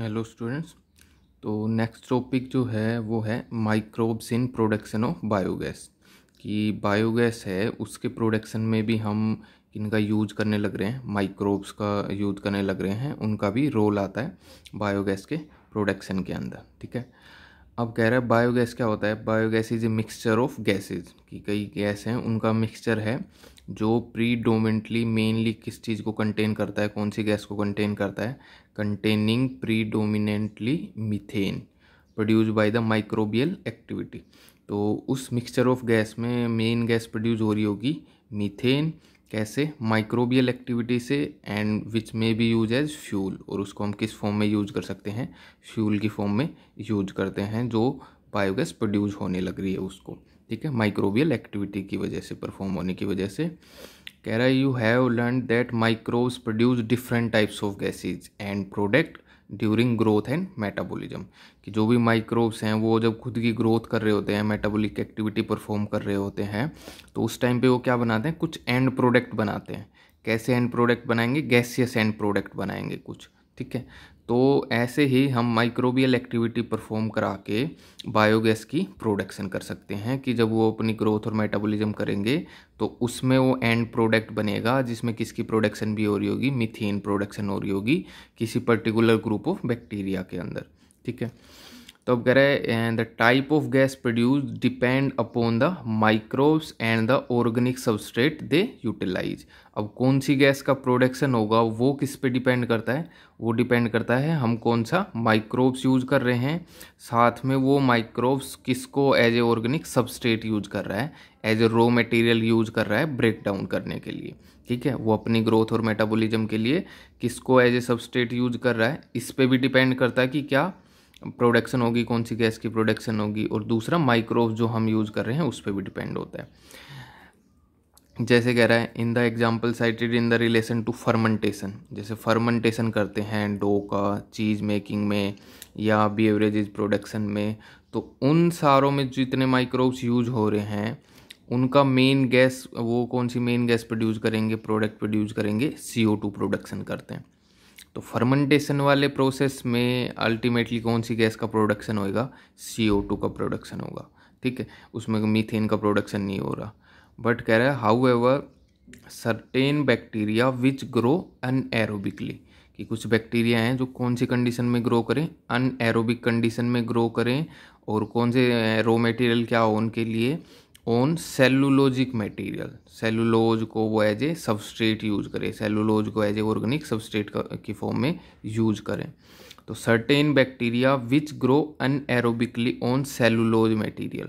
hello students तो next topic जो है वो है microbes in production of biogas कि बायोगैस है उसके प्रोडक्शन में भी हम इनका यूज करने लग रहे हैं माइक्रोब्स का यूज करने लग रहे हैं उनका भी रोल आता है बायोगैस के प्रोडक्शन के अंदर ठीक है अब कह रहा है बायोगैस क्या होता है biogas is a mixture of gases कि कई गैस हैं उनका मिक्सचर है जो प्री डोमेंटली मेनली किस चीज़ को कंटेन करता है कौन सी गैस को कंटेन करता है containing predominantly methane produce by the microbial activity तो उस मिक्सचर ऑफ गैस में मेन गैस प्रोड्यूस हो रही होगी मीथेन कैसे माइक्रोबियल एक्टिविटी से and which may be use as fuel और उसको हम किस फॉर्म में यूज कर सकते हैं फ्यूल की फॉर्म में यूज करते हैं जो बायोगैस प्रोड्यूस होने लग रही है उसको ठीक है माइक्रोबियल एक्टिविटी की वजह से परफॉर्म होने की वजह से कह रहा है you have learn that microbes produce different types of gases and product during growth and metabolism कि जो भी माइक्रोब्स हैं वो जब खुद की ग्रोथ कर रहे होते हैं मेटाबॉलिक एक्टिविटी परफॉर्म कर रहे होते हैं तो उस टाइम पे वो क्या बनाते हैं कुछ एंड प्रोडक्ट बनाते हैं कैसे एंड प्रोडक्ट बनाएंगे गैसियस एंड प्रोडक्ट बनाएंगे कुछ ठीक है तो ऐसे ही हम माइक्रोबियल एक्टिविटी परफॉर्म करा के बायोगैस की प्रोडक्शन कर सकते हैं कि जब वो अपनी ग्रोथ और मेटाबॉलिज्म करेंगे तो उसमें वो एंड प्रोडक्ट बनेगा जिसमें किसकी प्रोडक्शन भी हो रही होगी मिथेन प्रोडक्शन हो रही होगी किसी पर्टिकुलर ग्रुप ऑफ बैक्टीरिया के अंदर ठीक है कह रहे हैं the type of gas produce depend upon the microbes and the organic substrate they utilise अब कौन सी गैस का प्रोडक्शन होगा वो किस पे डिपेंड करता है वो डिपेंड करता है हम कौन सा माइक्रोब्स यूज कर रहे हैं साथ में वो माइक्रोब्स किसको as a organic substrate use कर रहा है as a raw material use कर रहा है ब्रेक डाउन करने के लिए ठीक है वो अपनी ग्रोथ और मेटाबोलिज्म के लिए किसको एज ए सबस्ट्रेट यूज कर रहा है इस पर भी डिपेंड करता है कि क्या प्रोडक्शन होगी कौन सी गैस की प्रोडक्शन होगी और दूसरा माइक्रोव जो हम यूज़ कर रहे हैं उस पर भी डिपेंड होता है जैसे कह रहा है in the example cited in the relation to fermentation जैसे फर्मेंटेशन करते हैं डो का चीज़ मेकिंग में या बेवरेजेज प्रोडक्शन में तो उन सारों में जितने माइक्रोव्स यूज हो रहे हैं उनका मेन गैस वो कौन सी मेन गैस प्रोड्यूस करेंगे प्रोडक्ट प्रोड्यूस करेंगे सी ओ टू प्रोडक्शन करते हैं तो फर्मेंटेशन वाले प्रोसेस में अल्टीमेटली कौन सी गैस का प्रोडक्शन होएगा सी ओ टू का प्रोडक्शन होगा ठीक है उसमें मीथेन का प्रोडक्शन नहीं हो रहा बट कह रहा है however certain bacteria which grow anaerobically कि कुछ बैक्टीरिया हैं जो कौन सी कंडीशन में ग्रो करें अनएरोबिक कंडीशन में ग्रो करें और कौन से रॉ मटेरियल क्या हो उनके लिए ऑन सेलुलोजिक मटेरियल सेलुलोज को वो एज ए सबस्ट्रेट यूज करें सेलुलोज को एज ए ऑर्गेनिक सबस्ट्रेट की फॉर्म में यूज करें तो certain bacteria which grow anaerobically on cellulose material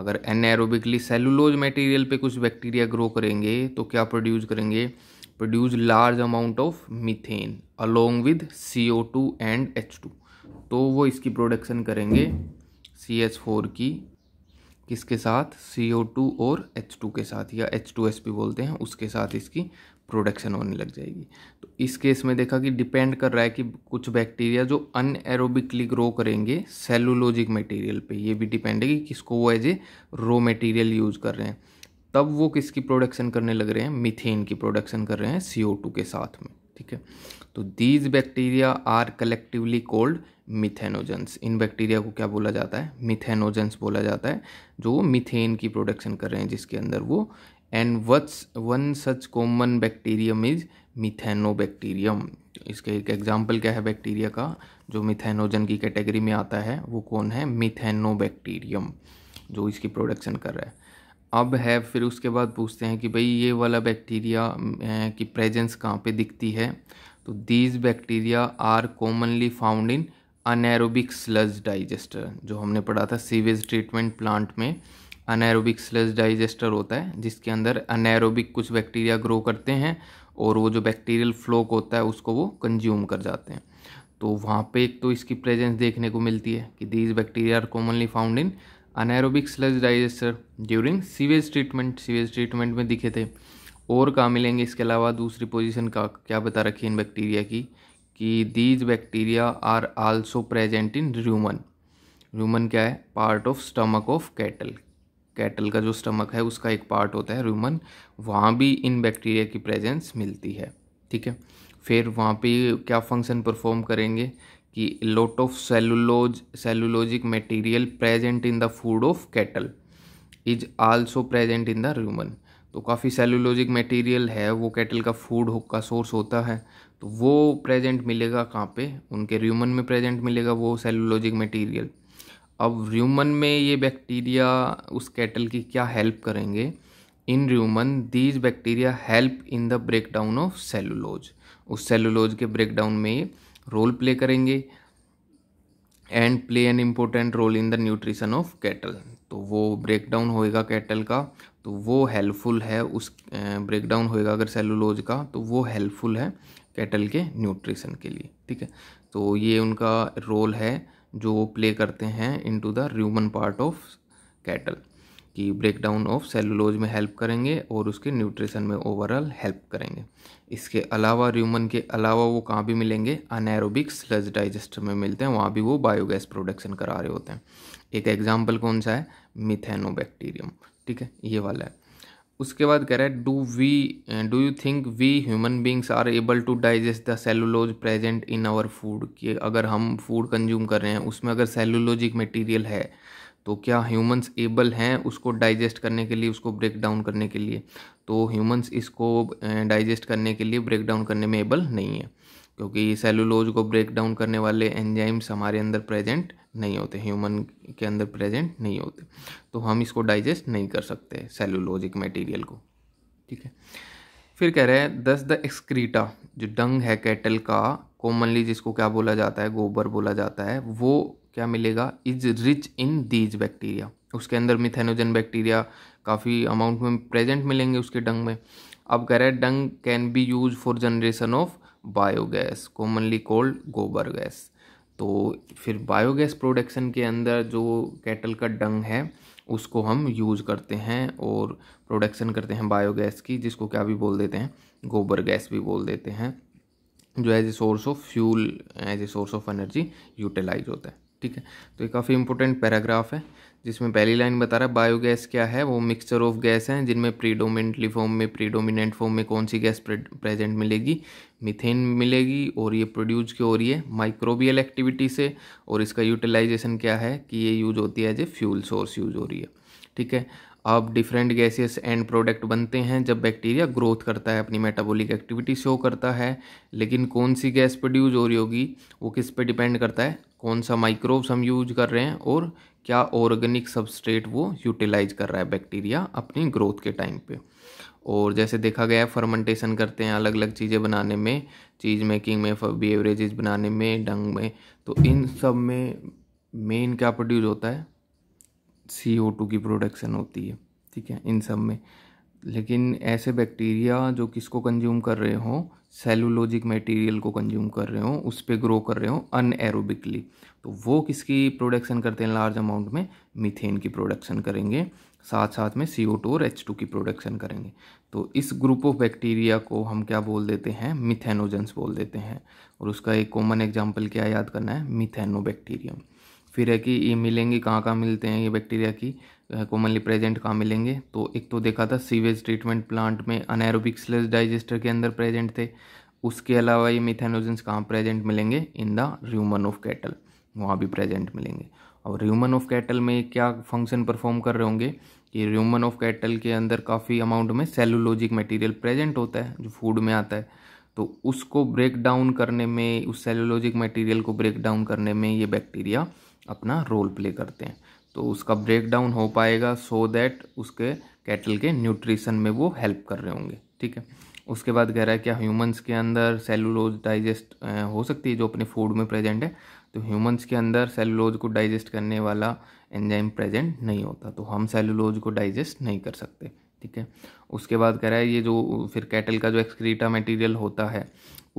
अगर अनएरोबिकली सेलुलोज मटेरियल पे कुछ बैक्टीरिया ग्रो करेंगे तो क्या प्रोड्यूस करेंगे produce large amount of methane along with C O two and H two तो वो इसकी प्रोडक्शन करेंगे सी एच फोर की किसके साथ सी ओ टू और एच टू के साथ या एच टू एस पी बोलते हैं उसके साथ इसकी प्रोडक्शन होने लग जाएगी तो इस केस में देखा कि डिपेंड कर रहा है कि कुछ बैक्टीरिया जो अनएरोबिकली ग्रो करेंगे सेलुलोजिक मटेरियल पे ये भी डिपेंड है कि किसको वो as a raw material use कर रहे हैं तब वो किसकी प्रोडक्शन करने लग रहे हैं मिथेन की प्रोडक्शन कर रहे हैं सी ओ टू के साथ में ठीक है तो these bacteria are collectively called methanogens इन बैक्टीरिया को क्या बोला जाता है मिथेनोजेंस बोला जाता है जो मिथेन की प्रोडक्शन कर रहे हैं जिसके अंदर वो and what's one such common bacterium is methanobacterium इसके एक एग्जाम्पल क्या है बैक्टीरिया का जो मिथेनोजन की कैटेगरी में आता है वो कौन है मिथेनो बैक्टीरियम जो इसकी प्रोडक्शन कर रहा है अब है फिर उसके बाद पूछते हैं कि भाई ये वाला बैक्टीरिया की प्रेजेंस कहाँ पे दिखती है तो these bacteria are commonly found in anaerobic sludge digester जो हमने पढ़ा था सीवेज ट्रीटमेंट प्लांट में अनैरोबिक स्लज डाइजेस्टर होता है जिसके अंदर अनैरोबिक कुछ बैक्टीरिया ग्रो करते हैं और वो जो बैक्टीरियल फ्लोक होता है उसको वो कंज्यूम कर जाते हैं तो वहाँ पे एक तो इसकी प्रेजेंस देखने को मिलती है कि these bacteria are commonly found in anaerobic sludge digester during sewage treatment sewage treatment में दिखे थे और कहाँ मिलेंगे इसके अलावा दूसरी पोजीशन का क्या बता रखी है इन बैक्टीरिया की कि these bacteria are also present in rumen rumen क्या है part of stomach of cattle cattle का जो स्टमक है उसका एक पार्ट होता है र्यूमन वहाँ भी इन बैक्टीरिया की प्रेजेंस मिलती है ठीक है फिर वहाँ पे क्या फंक्शन परफॉर्म करेंगे कि lot of cellulose cellulosic material present in the food of cattle is also present in the rumen तो काफ़ी सेलुलोजिक मटेरियल है वो कैटल का फूड का सोर्स होता है तो वो प्रेजेंट मिलेगा कहाँ पे उनके र्यूमन में प्रेजेंट मिलेगा वो सेलुलोजिक मटेरियल अब र्यूमन में ये बैक्टीरिया उस कैटल की क्या हेल्प करेंगे in rumen these bacteria help in the break down of cellulose उस सेलुलोज के ब्रेक डाउन में ये रोल प्ले करेंगे and play an important role in the nutrition of cattle तो वो ब्रेक डाउन होएगा कैटल का तो वो हेल्पफुल है उस ब्रेकडाउन होएगा अगर सेलुलोज का तो वो हेल्पफुल है कैटल के न्यूट्रिशन के लिए ठीक है तो ये उनका रोल है जो वो प्ले करते हैं into the rumen part of cattle कि ब्रेकडाउन ऑफ सेलुलोज में हेल्प करेंगे और उसके न्यूट्रिशन में ओवरऑल हेल्प करेंगे इसके अलावा र्यूमन के अलावा वो कहाँ भी मिलेंगे अनैरोबिक स्लज डाइजेस्टर में मिलते हैं वहाँ भी वो बायोगैस प्रोडक्शन करा रहे होते हैं एक एग्जाम्पल कौन सा है मिथेनो बैक्टीरियम ठीक है ये वाला है उसके बाद कह रहा है do we do you think we human beings are able to digest the cellulose present in our food कि अगर हम फूड कंज्यूम कर रहे हैं उसमें अगर सेलुलोजिक मटेरियल है तो क्या ह्यूमंस एबल हैं उसको डाइजेस्ट करने के लिए उसको ब्रेक डाउन करने के लिए तो ह्यूमंस इसको डाइजेस्ट eh, करने के लिए ब्रेक डाउन करने में एबल नहीं है क्योंकि सेलुलोज को ब्रेक डाउन करने वाले एंजाइम्स हमारे अंदर प्रेजेंट नहीं होते ह्यूमन के अंदर प्रेजेंट नहीं होते तो हम इसको डाइजेस्ट नहीं कर सकते सेलुलोजिक मटेरियल को ठीक है फिर कह रहे हैं दस द एक्सक्रीटा जो डंग है कैटल का कॉमनली जिसको क्या बोला जाता है गोबर बोला जाता है वो क्या मिलेगा is rich in these bacteria उसके अंदर मिथेनोजन बैक्टीरिया काफ़ी अमाउंट में प्रेजेंट मिलेंगे उसके डंग में अब कह रहे हैं dung can be use for generation of biogas commonly called gobar gas तो फिर बायोगैस प्रोडक्शन के अंदर जो कैटल का डंग है उसको हम यूज करते हैं और प्रोडक्शन करते हैं बायोगैस की जिसको क्या भी बोल देते हैं गोबर गैस भी बोल देते हैं जो as a source of fuel as a source of energy utilise होता है ठीक है तो ये काफ़ी इंपॉर्टेंट पैराग्राफ है जिसमें पहली लाइन बता रहा है बायोगैस क्या है वो मिक्सचर ऑफ गैस हैं जिनमें प्रीडोमिनेंटली फॉर्म में प्रीडोमिनेंट फॉर्म में कौन सी गैस प्रेजेंट मिलेगी मिथेन मिलेगी और ये प्रोड्यूस क्यों हो रही है माइक्रोबियल एक्टिविटी से और इसका यूटिलाइजेशन क्या है कि ये यूज होती है as a fuel source use हो रही है ठीक है अब डिफरेंट गैसेस एंड प्रोडक्ट बनते हैं जब बैक्टीरिया ग्रोथ करता है अपनी मेटाबॉलिक एक्टिविटी शो करता है लेकिन कौन सी गैस प्रोड्यूज हो रही होगी वो किस पे डिपेंड करता है कौन सा माइक्रोब्स हम यूज कर रहे हैं और क्या ऑर्गेनिक सबस्ट्रेट वो यूटिलाइज कर रहा है बैक्टीरिया अपनी ग्रोथ के टाइम पे और जैसे देखा गया फर्मेंटेशन करते हैं अलग अलग चीज़ें बनाने में चीज़ मेकिंग में बेवरेज बनाने में डंग में तो इन सब में मेन क्या प्रोड्यूस होता है सी ओ टू की प्रोडक्शन होती है ठीक है इन सब में लेकिन ऐसे बैक्टीरिया जो किसको कंज्यूम कर रहे हों सेलुलोजिक मटेरियल को कंज्यूम कर रहे हों उस पर ग्रो कर रहे हों एरोबिकली तो वो किसकी प्रोडक्शन करते हैं लार्ज अमाउंट में मीथेन की प्रोडक्शन करेंगे साथ साथ में सी ओ टू और एच टू की प्रोडक्शन करेंगे तो इस ग्रुप ऑफ बैक्टीरिया को हम क्या बोल देते हैं मिथेनोजेंस बोल देते हैं और उसका एक कॉमन एग्जाम्पल क्या याद करना है मिथेनो बैक्टीरियम फिर है कि ये मिलेंगे कहाँ कहाँ मिलते हैं ये बैक्टीरिया की कॉमनली प्रेजेंट कहाँ मिलेंगे तो एक तो देखा था सीवेज ट्रीटमेंट प्लांट में अनैरोबिक डाइजेस्टर के अंदर प्रेजेंट थे उसके अलावा ये मिथेनोजेंस कहाँ प्रेजेंट मिलेंगे in the rumen of cattle वहाँ भी प्रेजेंट मिलेंगे और र्यूमन ऑफ कैटल में क्या फंक्शन परफॉर्म कर रहे होंगे कि र्यूमन ऑफ कैटल के अंदर काफ़ी अमाउंट में सेलुलोजिक मटेरियल प्रेजेंट होता है जो फूड में आता है तो उसको ब्रेक डाउन करने में उस सेलुलोजिक मटेरियल को ब्रेक डाउन करने में ये बैक्टीरिया अपना रोल प्ले करते हैं तो उसका ब्रेक डाउन हो पाएगा सो so दैट उसके कैटल के न्यूट्रिशन में वो हेल्प कर रहे होंगे ठीक है उसके बाद कह रहा है क्या ह्यूमंस के अंदर सेलुलोज डाइजेस्ट हो सकती है जो अपने फूड में प्रेजेंट है तो ह्यूमंस के अंदर सेलुलोज को डाइजेस्ट करने वाला एंजाइम प्रेजेंट नहीं होता तो हम सेलुलोज को डाइजेस्ट नहीं कर सकते ठीक है उसके बाद कह रहा है ये जो फिर कैटल का जो एक्सक्रीटा मटेरियल होता है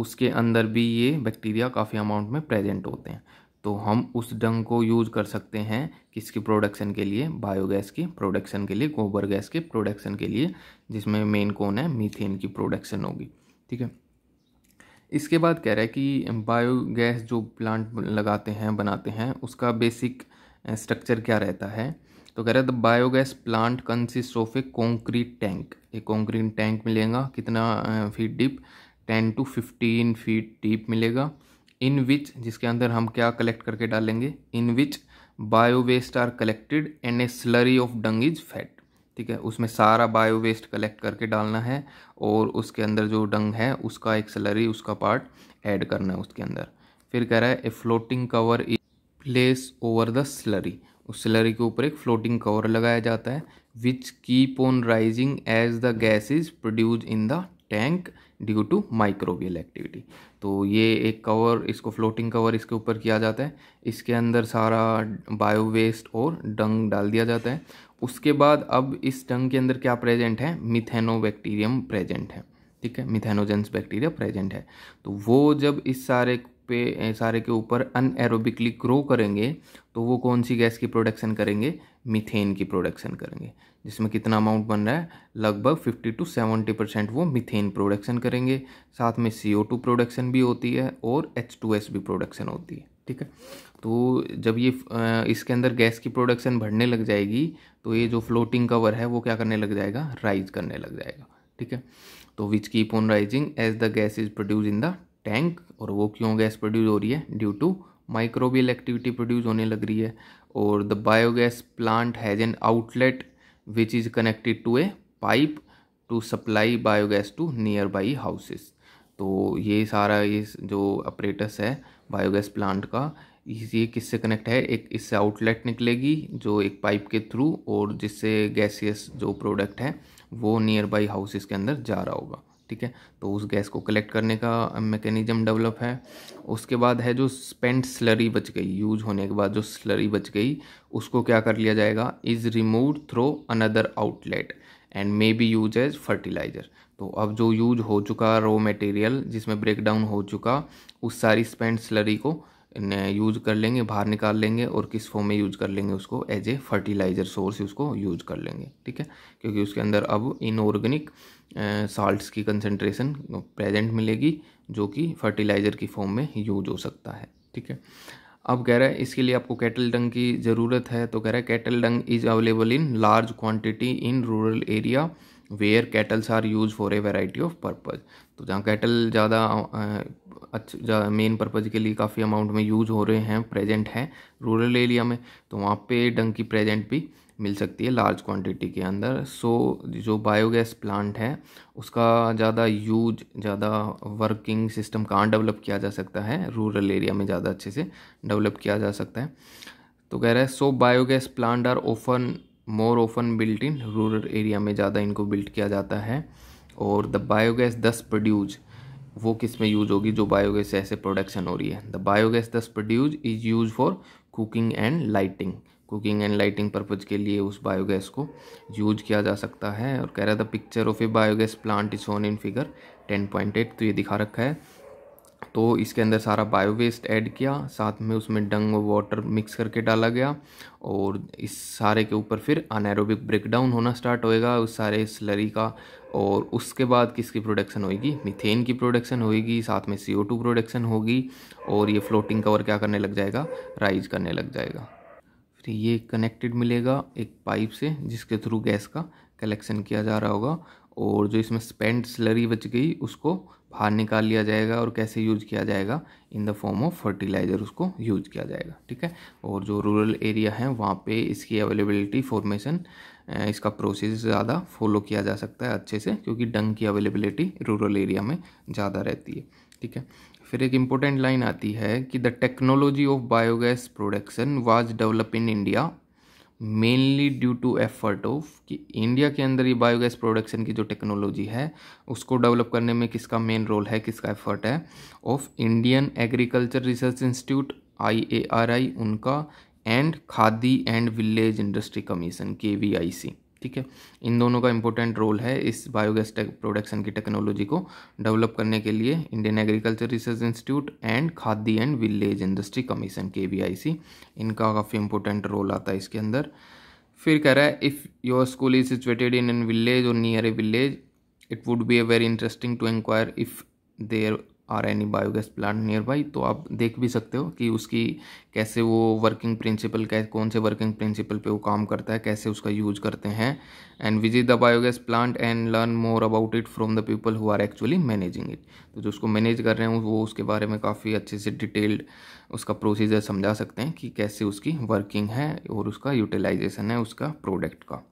उसके अंदर भी ये बैक्टीरिया काफ़ी अमाउंट में प्रेजेंट होते हैं तो हम उस डंग को यूज़ कर सकते हैं किसकी प्रोडक्शन के लिए बायोगैस की प्रोडक्शन के लिए गोबर गैस के प्रोडक्शन के लिए जिसमें मेन कौन है मीथेन की प्रोडक्शन होगी ठीक है इसके बाद कह रहा है कि बायोगैस जो प्लांट लगाते हैं बनाते हैं उसका बेसिक स्ट्रक्चर क्या रहता है तो कह रहा है the biogas plant consist of a concrete tank एक कॉन्क्रीट टैंक मिलेगा कितना feet deep ten to fifteen feet deep मिलेगा इन विच जिसके अंदर हम क्या कलेक्ट करके डालेंगे in which bio waste are collected and a slurry of dung is fed ठीक है उसमें सारा बायो वेस्ट कलेक्ट करके डालना है और उसके अंदर जो डंग है उसका एक सलरी उसका पार्ट ऐड करना है उसके अंदर फिर कह रहा है a floating cover is place over the slurry उस स्लरी के ऊपर एक फ्लोटिंग कवर लगाया जाता है which keep on rising as the gas is produce in the tank due to microbial activity तो ये एक कवर इसको फ्लोटिंग कवर इसके ऊपर किया जाता है इसके अंदर सारा बायो वेस्ट और डंग डाल दिया जाता है उसके बाद अब इस डंग के अंदर क्या प्रेजेंट है मिथेनो बैक्टीरियम प्रेजेंट है ठीक है मिथेनोजेंस बैक्टीरिया प्रेजेंट है तो वो जब इस सारे पे सारे के ऊपर अनएरोबिकली ग्रो करेंगे तो वो कौन सी गैस की प्रोडक्शन करेंगे मीथेन की प्रोडक्शन करेंगे जिसमें कितना अमाउंट बन रहा है लगभग 50 टू 70 परसेंट वो मीथेन प्रोडक्शन करेंगे साथ में सी प्रोडक्शन भी होती है और एच भी प्रोडक्शन होती है ठीक है तो जब ये इसके अंदर गैस की प्रोडक्शन बढ़ने लग जाएगी तो ये जो फ्लोटिंग कवर है वो क्या करने लग जाएगा राइज करने लग जाएगा ठीक है तो which keep on rising as the gas is produce in the tank और वो क्यों गैस प्रोड्यूस हो रही है due to microbial activity produce होने लग रही है और the biogas plant has an outlet which is connected to a pipe to supply biogas to nearby houses तो ये सारा ये जो अपरेटस है बायोगैस प्लांट का ये किससे कनेक्ट है एक इससे आउटलेट निकलेगी जो एक पाइप के थ्रू और जिससे गैसियस जो प्रोडक्ट है वो नियर बाई हाउसेस के अंदर जा रहा होगा ठीक है तो उस गैस को कलेक्ट करने का मैकेनिज्म डेवलप है उसके बाद है जो स्पेंट स्लरी बच गई यूज होने के बाद जो स्लरी बच गई उसको क्या कर लिया जाएगा is remove through another outlet and may be use as fertiliser तो अब जो यूज हो चुका रॉ मटेरियल जिसमें ब्रेक डाउन हो चुका उस सारी स्पेंट स्लरी को यूज कर लेंगे बाहर निकाल लेंगे और किस फॉर्म में यूज कर लेंगे उसको एज ए फर्टिलाइज़र सोर्स उसको यूज कर लेंगे ठीक है क्योंकि उसके अंदर अब इनऑर्गेनिक साल्ट्स की कंसनट्रेशन प्रेजेंट मिलेगी जो कि फर्टिलाइज़र की फॉर्म में यूज हो सकता है ठीक है अब कह रहा है इसके लिए आपको कैटल डंग की ज़रूरत है तो कह रहा है cattle dung is available in large quantity in rural area where cattles are use for a variety of purpose तो जहाँ कैटल ज़्यादा अच्छा मेन पर्पज़ के लिए काफ़ी अमाउंट में यूज हो रहे हैं प्रेजेंट हैं रूरल एरिया में तो वहाँ पे डंग की प्रेजेंट भी मिल सकती है लार्ज क्वांटिटी के अंदर सो जो बायोगैस प्लांट है उसका ज़्यादा यूज ज़्यादा वर्किंग सिस्टम कहाँ डेवलप किया जा सकता है रूरल एरिया में ज़्यादा अच्छे से डेवलप किया जा सकता है तो कह रहा है so biogas plant are often more often built in rural area में ज़्यादा इनको बिल्ट किया जाता है और द बायोगैस दस प्रोड्यूज वो किस में यूज होगी जो बायोगैस ऐसे प्रोडक्शन हो रही है the biogas thus produce is use for cooking and lighting cooking and lighting purpose के लिए उस बायोगैस को यूज किया जा सकता है और कह रहा था picture of a biogas plant is on in figure ten point eight तो ये दिखा रखा है तो इसके अंदर सारा बायो वेस्ट ऐड किया साथ में उसमें डंग और वाटर मिक्स करके डाला गया और इस सारे के ऊपर फिर अनैरोबिक ब्रेकडाउन होना स्टार्ट होएगा उस सारे स्लरी का और उसके बाद किसकी प्रोडक्शन होएगी मीथेन की प्रोडक्शन होएगी साथ में सी प्रोडक्शन होगी और ये फ्लोटिंग कवर क्या करने लग जाएगा राइज करने लग जाएगा तो ये कनेक्टेड मिलेगा एक पाइप से जिसके थ्रू गैस का कलेक्शन किया जा रहा होगा और जो इसमें स्पेंड स्लरी बच गई उसको बाहर निकाल लिया जाएगा और कैसे यूज किया जाएगा in the form of fertiliser उसको यूज किया जाएगा ठीक है और जो रूरल एरिया है वहाँ पे इसकी अवेलेबिलिटी फॉर्मेशन इसका प्रोसेस ज़्यादा फॉलो किया जा सकता है अच्छे से क्योंकि डंग की अवेलेबिलिटी रूरल एरिया में ज़्यादा रहती है ठीक है फिर एक इम्पोर्टेंट लाइन आती है कि the technology of biogas production was develop in India mainly due to effort of कि इंडिया के अंदर ये बायोगैस प्रोडक्शन की जो टेक्नोलॉजी है उसको डेवलप करने में किसका मेन रोल है किसका एफर्ट है of Indian Agriculture Research Institute I A R I उनका and Khadi and Village Industry Commission K V I C ठीक है इन दोनों का इम्पोर्टेंट रोल है इस बायोगैस प्रोडक्शन की टेक्नोलॉजी को डेवलप करने के लिए Indian Agriculture Research Institute and Khadi and Village Industry Commission के इनका काफ़ी इंपॉर्टेंट रोल आता है इसके अंदर फिर कह रहा है if your school is situated in an village or near a village it would be a very interesting to inquire if there are any biogas plant nearby तो आप देख भी सकते हो कि उसकी कैसे वो वर्किंग प्रिंसिपल कै कौन से वर्किंग प्रिंसिपल पे वो काम करता है कैसे उसका यूज करते हैं and visit the biogas plant and learn more about it from the people who are actually managing it तो जो उसको मैनेज कर रहे हैं वो उसके बारे में काफ़ी अच्छे से डिटेल्ड उसका प्रोसीजर समझा सकते हैं कि कैसे उसकी वर्किंग है और उसका यूटिलाइजेशन है उसका प्रोडक्ट का